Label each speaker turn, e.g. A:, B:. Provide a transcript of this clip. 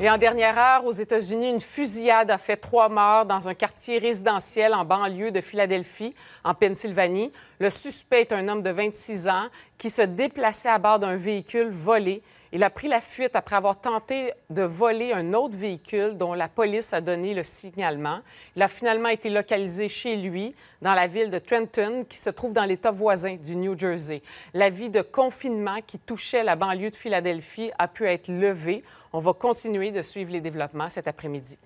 A: Et en dernière heure, aux États-Unis, une fusillade a fait trois morts dans un quartier résidentiel en banlieue de Philadelphie, en Pennsylvanie. Le suspect est un homme de 26 ans qui se déplaçait à bord d'un véhicule volé. Il a pris la fuite après avoir tenté de voler un autre véhicule dont la police a donné le signalement. Il a finalement été localisé chez lui, dans la ville de Trenton, qui se trouve dans l'État voisin du New Jersey. L'avis de confinement qui touchait la banlieue de Philadelphie a pu être levé. On va continuer de suivre les développements cet après-midi.